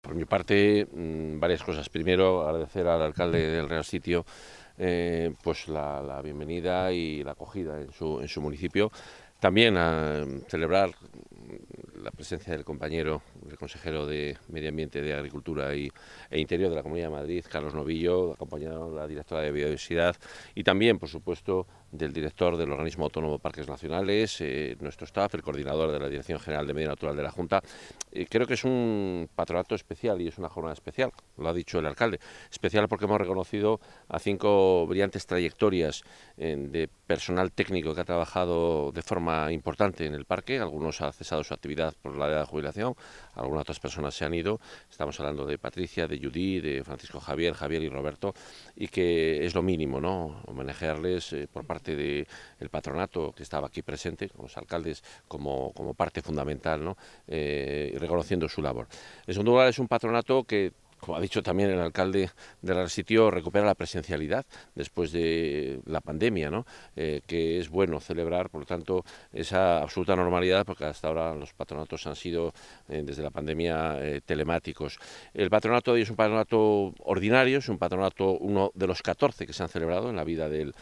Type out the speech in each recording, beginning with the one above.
Por mi parte, mm, varias cosas. Primero, agradecer al alcalde del Real Sitio eh, pues la, bienvenida y la acogida en su, en su municipio. También a ah, celebrar la presencia del compañero el consejero de Medio Ambiente, de Agricultura y, e Interior de la Comunidad de Madrid, Carlos Novillo, acompañado de la directora de Biodiversidad y también, por supuesto, del director del Organismo Autónomo de Parques Nacionales, eh, nuestro staff, el coordinador de la Dirección General de Medio Natural de la Junta. Eh, creo que es un patronato especial y es una jornada especial, lo ha dicho el alcalde. Especial porque hemos reconocido a cinco brillantes trayectorias eh, de personal técnico que ha trabajado de forma importante en el parque. Algunos ha cesado su actividad por la edad de jubilación, algunas otras personas se han ido, estamos hablando de Patricia, de Judy, de Francisco Javier, Javier y Roberto, y que es lo mínimo, ¿no? Homenajearles eh, por parte del patronato que estaba aquí presente, los alcaldes como, como parte fundamental, ¿no? Eh, reconociendo su labor. En segundo lugar, es un patronato que como ha dicho también el alcalde del sitio, recupera la presencialidad después de la pandemia, ¿no? Eh, que es bueno celebrar, por lo tanto, esa absoluta normalidad, porque hasta ahora los patronatos han sido, eh, desde la pandemia, eh, telemáticos. El patronato hoy es un patronato ordinario, es un patronato uno de los 14 que se han celebrado en la vida del,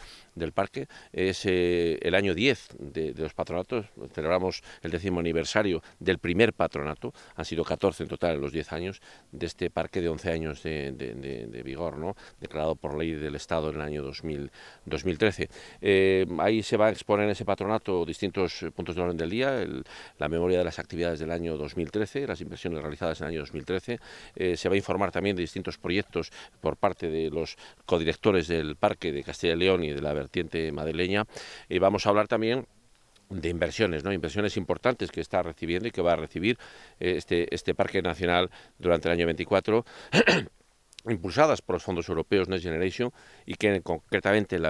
parque. Es el año 10 de, los patronatos, celebramos el décimo aniversario del primer patronato, han sido 14 en total en los 10 años de este parque 11 años de, vigor, ¿no? declarado por ley del Estado en el año 2013. Eh, ahí se va a exponer en ese patronato distintos puntos de orden del día, la memoria de las actividades del año 2013, las inversiones realizadas en el año 2013. Eh, se va a informar también de distintos proyectos por parte de los codirectores del Parque de Castilla y León y de la vertiente madrileña. Y eh, vamos a hablar también de inversiones, ¿no? Inversiones importantes que está recibiendo y que va a recibir eh, este, este Parque Nacional durante el año 24. impulsadas por los fondos europeos Next Generation y que concretamente en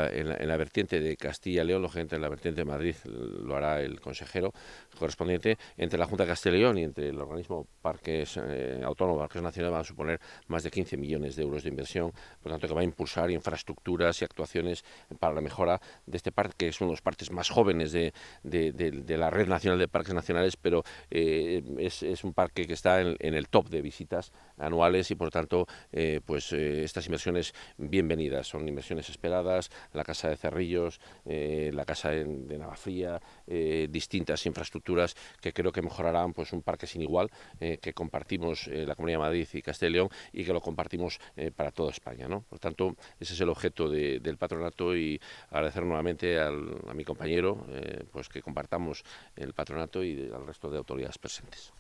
la, vertiente de Castilla y León, lógicamente en la vertiente de Madrid lo hará el consejero correspondiente, entre la Junta de Castilla y León y entre el organismo Parques eh, Parques Nacionales, va a suponer más de 15 millones de euros de inversión, por lo tanto que va a impulsar infraestructuras y actuaciones para la mejora de este parque, que es uno de los parques más jóvenes de, de, la Red Nacional de Parques Nacionales, pero eh, es, un parque que está en, el top de visitas anuales y por tanto... Eh, pues eh, estas inversiones bienvenidas, son inversiones esperadas, la casa de Cerrillos, eh, la casa de, Nava Fría, eh, distintas infraestructuras que creo que mejorarán pues un parque sin igual que compartimos la Comunidad de Madrid y Castellón y que lo compartimos para toda España. ¿no? Por tanto, ese es el objeto del patronato y agradecer nuevamente a mi compañero pues que compartamos el patronato y al resto de autoridades presentes.